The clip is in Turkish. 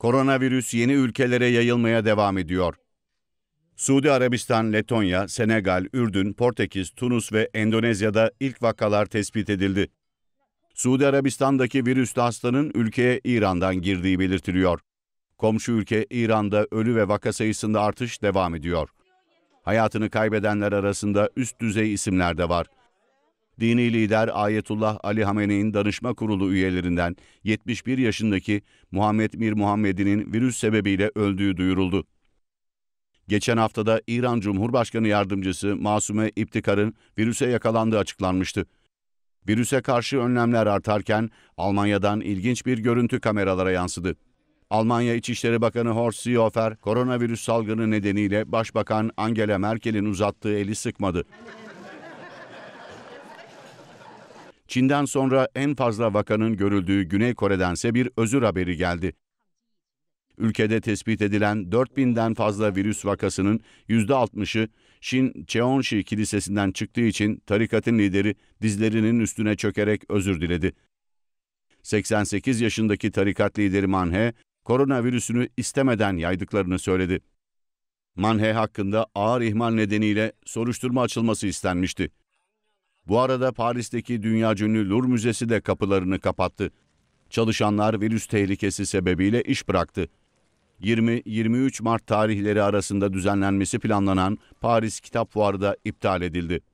Koronavirüs yeni ülkelere yayılmaya devam ediyor. Suudi Arabistan, Letonya, Senegal, Ürdün, Portekiz, Tunus ve Endonezya'da ilk vakalar tespit edildi. Suudi Arabistan'daki virüslü hastanın ülkeye İran'dan girdiği belirtiliyor. Komşu ülke İran'da ölü ve vaka sayısında artış devam ediyor. Hayatını kaybedenler arasında üst düzey isimler de var dini lider Ayetullah Ali Hamene'in danışma kurulu üyelerinden 71 yaşındaki Muhammed Mir Muhammed'in virüs sebebiyle öldüğü duyuruldu. Geçen haftada İran Cumhurbaşkanı Yardımcısı Masume İptikar'ın virüse yakalandığı açıklanmıştı. Virüse karşı önlemler artarken Almanya'dan ilginç bir görüntü kameralara yansıdı. Almanya İçişleri Bakanı Horst Seehofer, koronavirüs salgını nedeniyle Başbakan Angela Merkel'in uzattığı eli sıkmadı. Çin'den sonra en fazla vakanın görüldüğü Güney Kore'dense bir özür haberi geldi. Ülkede tespit edilen 4000'den fazla virüs vakasının %60'ı Şin Cheonshi Kilisesi'nden çıktığı için tarikatın lideri dizlerinin üstüne çökerek özür diledi. 88 yaşındaki tarikat lideri Manhe, koronavirüsünü istemeden yaydıklarını söyledi. Manhe hakkında ağır ihmal nedeniyle soruşturma açılması istenmişti. Bu arada Paris'teki dünya cünlü Louvre Müzesi de kapılarını kapattı. Çalışanlar virüs tehlikesi sebebiyle iş bıraktı. 20-23 Mart tarihleri arasında düzenlenmesi planlanan Paris Kitap Fuarı da iptal edildi.